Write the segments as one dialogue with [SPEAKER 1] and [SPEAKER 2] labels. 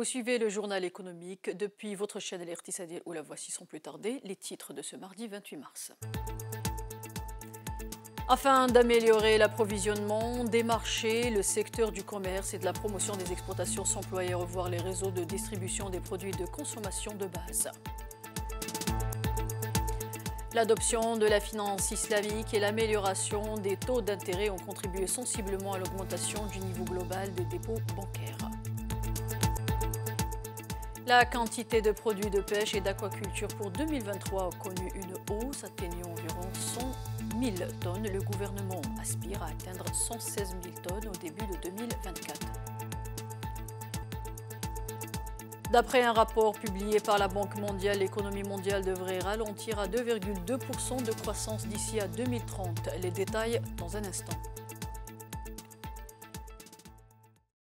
[SPEAKER 1] Vous suivez le journal économique depuis votre chaîne L'Ertisadil ou la voici sans plus tarder, les titres de ce mardi 28 mars. Afin d'améliorer l'approvisionnement des marchés, le secteur du commerce et de la promotion des exportations s'emploie à revoir les réseaux de distribution des produits de consommation de base. L'adoption de la finance islamique et l'amélioration des taux d'intérêt ont contribué sensiblement à l'augmentation du niveau global des dépôts bancaires. La quantité de produits de pêche et d'aquaculture pour 2023 a connu une hausse atteignant environ 100 000 tonnes. Le gouvernement aspire à atteindre 116 000 tonnes au début de 2024. D'après un rapport publié par la Banque mondiale, l'économie mondiale devrait ralentir à 2,2% de croissance d'ici à 2030. Les détails dans un instant.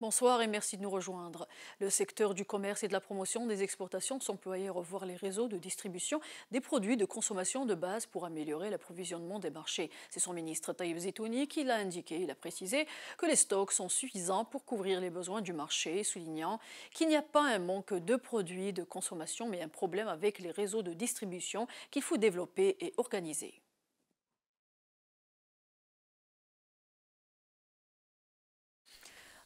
[SPEAKER 1] Bonsoir et merci de nous rejoindre. Le secteur du commerce et de la promotion des exportations s'emploie à revoir les réseaux de distribution des produits de consommation de base pour améliorer l'approvisionnement des marchés. C'est son ministre Taïb Zetouni qui l'a indiqué. Il a précisé que les stocks sont suffisants pour couvrir les besoins du marché, soulignant qu'il n'y a pas un manque de produits de consommation, mais un problème avec les réseaux de distribution qu'il faut développer et organiser.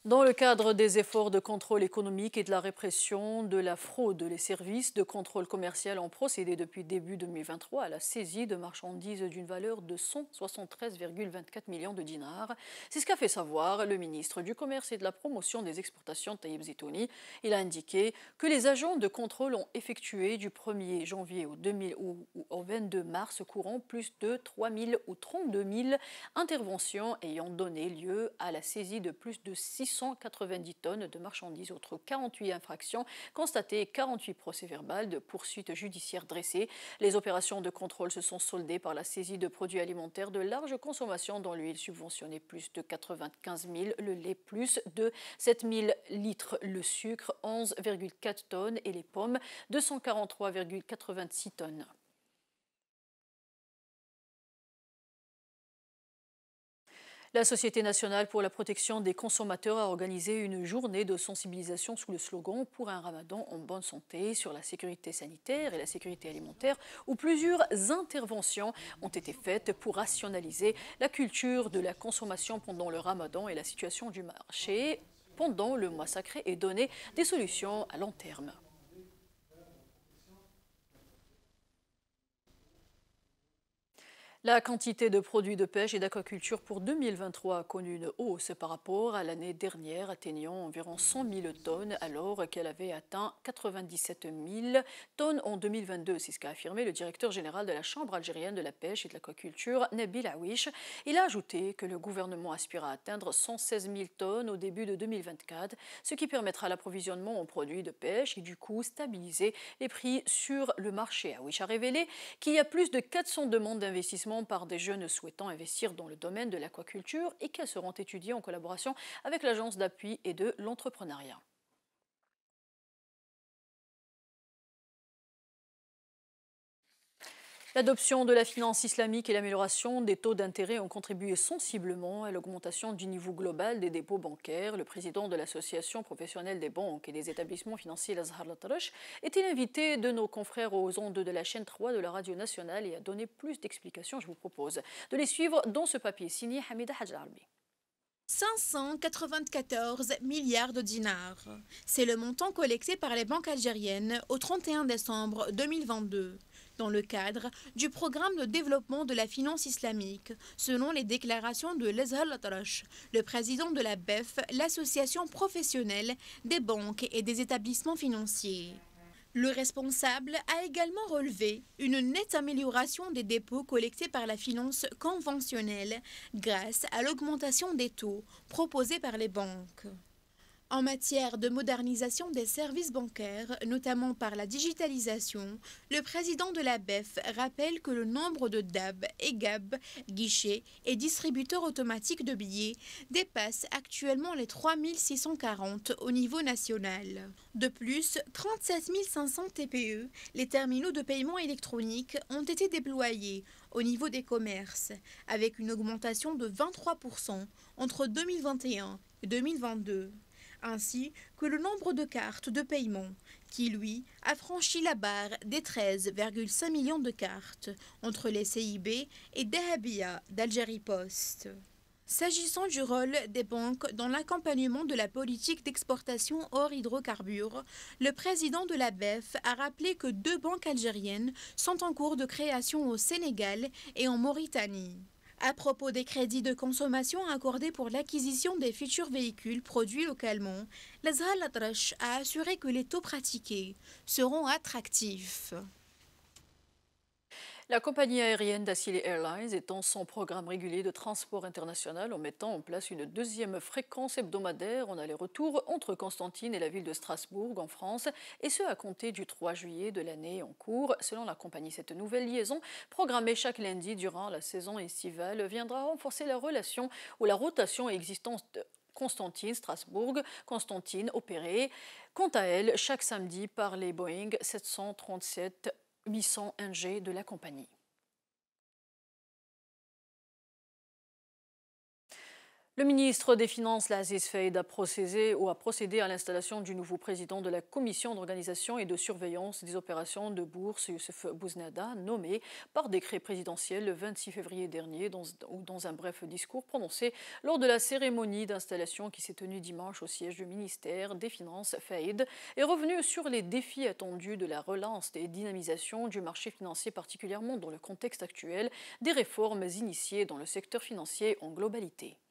[SPEAKER 1] Dans le cadre des efforts de contrôle économique et de la répression de la fraude, les services de contrôle commercial ont procédé depuis début 2023 à la saisie de marchandises d'une valeur de 173,24 millions de dinars. C'est ce qu'a fait savoir le ministre du Commerce et de la Promotion des Exportations Tayeb Zitouni. Il a indiqué que les agents de contrôle ont effectué du 1er janvier au, 22 mars courant plus de 3 000 ou 32 000 interventions ayant donné lieu à la saisie de plus de 6 190 tonnes de marchandises, autres 48 infractions constatées, 48 procès-verbaux de poursuites judiciaires dressées. Les opérations de contrôle se sont soldées par la saisie de produits alimentaires de large consommation, dont l'huile subventionnée plus de 95 000, le lait plus de 7 000 litres, le sucre 11,4 tonnes et les pommes 243,86 tonnes. La Société nationale pour la protection des consommateurs a organisé une journée de sensibilisation sous le slogan Pour un ramadan en bonne santé sur la sécurité sanitaire et la sécurité alimentaire, où plusieurs interventions ont été faites pour rationaliser la culture de la consommation pendant le ramadan et la situation du marché pendant le mois sacré et donner des solutions à long terme. La quantité de produits de pêche et d'aquaculture pour 2023 a connu une hausse par rapport à l'année dernière, atteignant environ 100 000 tonnes, alors qu'elle avait atteint 97 000 tonnes en 2022. C'est ce qu'a affirmé le directeur général de la Chambre algérienne de la pêche et de l'aquaculture, Nabil Awish. Il a ajouté que le gouvernement aspire à atteindre 116 000 tonnes au début de 2024, ce qui permettra l'approvisionnement en produits de pêche et du coup stabiliser les prix sur le marché. Awish a révélé qu'il y a plus de 400 demandes d'investissement par des jeunes souhaitant investir dans le domaine de l'aquaculture et qu'elles seront étudiées en collaboration avec l'Agence d'appui et de l'entrepreneuriat. L'adoption de la finance islamique et l'amélioration des taux d'intérêt ont contribué sensiblement à l'augmentation du niveau global des dépôts bancaires. Le président de l'Association professionnelle des banques et des établissements financiers, Azhar Latarosh, était l'invité de nos confrères aux ondes de la chaîne 3 de la radio nationale et a donné plus d'explications. Je vous propose de les suivre dans ce papier signé Hamida Hajarbi.
[SPEAKER 2] 594 milliards de dinars. C'est le montant collecté par les banques algériennes au 31 décembre 2022 dans le cadre du programme de développement de la finance islamique, selon les déclarations de Lezhal Latrash, le président de la BEF, l'association professionnelle des banques et des établissements financiers. Le responsable a également relevé une nette amélioration des dépôts collectés par la finance conventionnelle grâce à l'augmentation des taux proposés par les banques. En matière de modernisation des services bancaires, notamment par la digitalisation, le président de la BEF rappelle que le nombre de DAB et GAB, guichets et distributeurs automatiques de billets, dépasse actuellement les 3640 au niveau national. De plus, 37 500 TPE, les terminaux de paiement électronique, ont été déployés au niveau des commerces, avec une augmentation de 23% entre 2021 et 2022 ainsi que le nombre de cartes de paiement, qui, lui, a franchi la barre des 13,5 millions de cartes entre les CIB et Dahabia d'Algérie Post. S'agissant du rôle des banques dans l'accompagnement de la politique d'exportation hors hydrocarbures, le président de la BEF a rappelé que deux banques algériennes sont en cours de création au Sénégal et en Mauritanie. À propos des crédits de consommation accordés pour l'acquisition des futurs véhicules produits localement, l'Azhar a assuré que les taux pratiqués seront attractifs.
[SPEAKER 1] La compagnie aérienne d'Acilie Airlines étend son programme régulier de transport international en mettant en place une deuxième fréquence hebdomadaire en aller-retour entre Constantine et la ville de Strasbourg en France, et ce à compter du 3 juillet de l'année en cours. Selon la compagnie, cette nouvelle liaison, programmée chaque lundi durant la saison estivale, viendra renforcer la relation ou la rotation existante Constantine, Strasbourg, Constantine, opérée, quant à elle, chaque samedi par les Boeing 737 800 NG de la compagnie. Le ministre des Finances, Lazis Faïd, a procédé, ou a procédé à l'installation du nouveau président de la commission d'organisation et de surveillance des opérations de bourse, Youssef Bouznada, nommé par décret présidentiel le 26 février dernier, dans, dans un bref discours prononcé lors de la cérémonie d'installation qui s'est tenue dimanche au siège du ministère des Finances. Faïd est revenu sur les défis attendus de la relance et dynamisation du marché financier, particulièrement dans le contexte actuel des réformes initiées dans le secteur financier en globalité.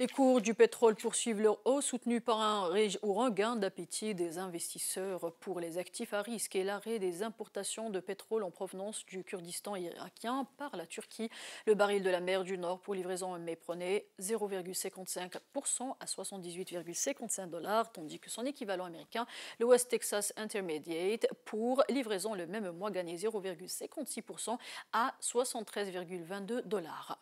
[SPEAKER 1] Les cours du pétrole poursuivent leur hausse, soutenus par un regain d'appétit des investisseurs pour les actifs à risque et l'arrêt des importations de pétrole en provenance du Kurdistan irakien par la Turquie. Le baril de la mer du Nord pour livraison en mai prenait 0,55% à 78,55 dollars, tandis que son équivalent américain, le West Texas Intermediate, pour livraison le même mois gagnait 0,56% à 73,22 dollars.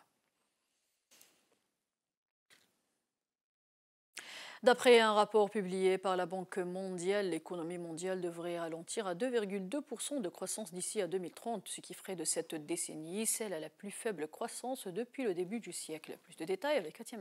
[SPEAKER 1] D'après un rapport publié par la Banque mondiale, l'économie mondiale devrait ralentir à 2,2% de croissance d'ici à 2030, ce qui ferait de cette décennie celle à la plus faible croissance depuis le début du siècle. Plus de détails avec Katia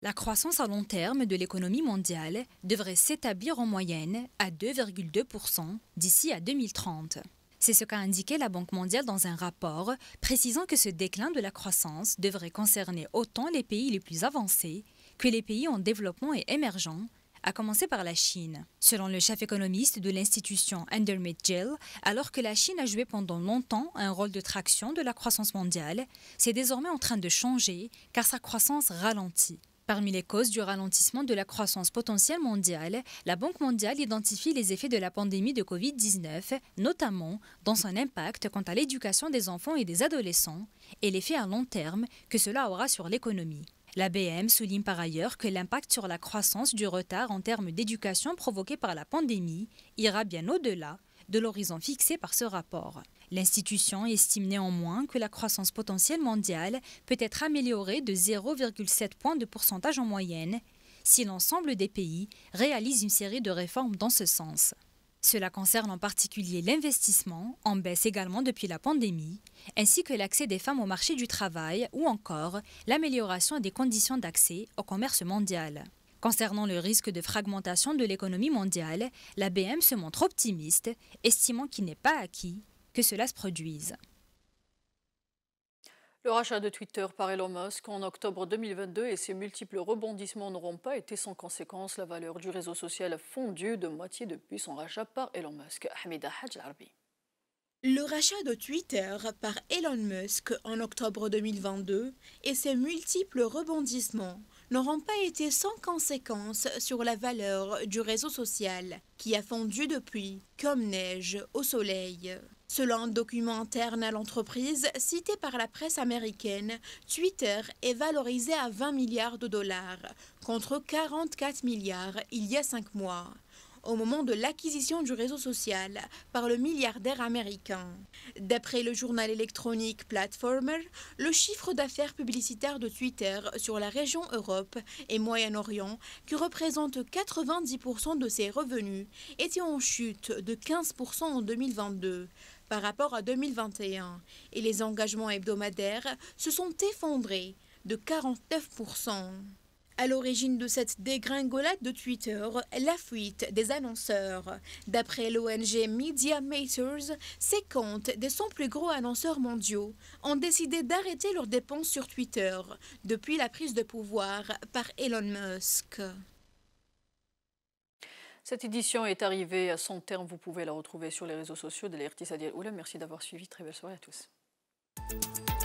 [SPEAKER 3] La croissance à long terme de l'économie mondiale devrait s'établir en moyenne à 2,2% d'ici à 2030. C'est ce qu'a indiqué la Banque mondiale dans un rapport précisant que ce déclin de la croissance devrait concerner autant les pays les plus avancés que les pays en développement et émergents, à commencer par la Chine. Selon le chef économiste de l'institution Endermit Gill, alors que la Chine a joué pendant longtemps un rôle de traction de la croissance mondiale, c'est désormais en train de changer car sa croissance ralentit. Parmi les causes du ralentissement de la croissance potentielle mondiale, la Banque mondiale identifie les effets de la pandémie de Covid-19, notamment dans son impact quant à l'éducation des enfants et des adolescents et l'effet à long terme que cela aura sur l'économie. La BM souligne par ailleurs que l'impact sur la croissance du retard en termes d'éducation provoqué par la pandémie ira bien au-delà de l'horizon fixé par ce rapport. L'institution estime néanmoins que la croissance potentielle mondiale peut être améliorée de 0,7 points de pourcentage en moyenne si l'ensemble des pays réalisent une série de réformes dans ce sens. Cela concerne en particulier l'investissement, en baisse également depuis la pandémie, ainsi que l'accès des femmes au marché du travail ou encore l'amélioration des conditions d'accès au commerce mondial. Concernant le risque de fragmentation de l'économie mondiale, la BM se montre optimiste, estimant qu'il n'est pas acquis que cela se produise.
[SPEAKER 1] Le rachat de Twitter par Elon Musk en octobre 2022 et ses multiples rebondissements n'auront pas été sans conséquence. La valeur du réseau social a fondu de moitié depuis son rachat par Elon Musk. Hamida Hajarbi. Le rachat de Twitter
[SPEAKER 2] par Elon Musk en octobre 2022 et ses multiples rebondissements n'auront pas été sans conséquence sur la valeur du réseau social, qui a fondu depuis, comme neige au soleil. Selon un document interne à l'entreprise, cité par la presse américaine, Twitter est valorisé à 20 milliards de dollars, contre 44 milliards il y a cinq mois au moment de l'acquisition du réseau social par le milliardaire américain. D'après le journal électronique Platformer, le chiffre d'affaires publicitaires de Twitter sur la région Europe et Moyen-Orient, qui représente 90% de ses revenus, était en chute de 15% en 2022 par rapport à 2021 et les engagements hebdomadaires se sont effondrés de 49%. À l'origine de cette dégringolade de Twitter, la fuite des annonceurs. D'après l'ONG Media Matters, 50 des 100 plus gros annonceurs mondiaux ont décidé d'arrêter leurs dépenses sur Twitter depuis la prise de pouvoir
[SPEAKER 1] par Elon Musk. Cette édition est arrivée à son terme. Vous pouvez la retrouver sur les réseaux sociaux de l'ERTIS Adiel Merci d'avoir suivi. Très belle soirée à tous.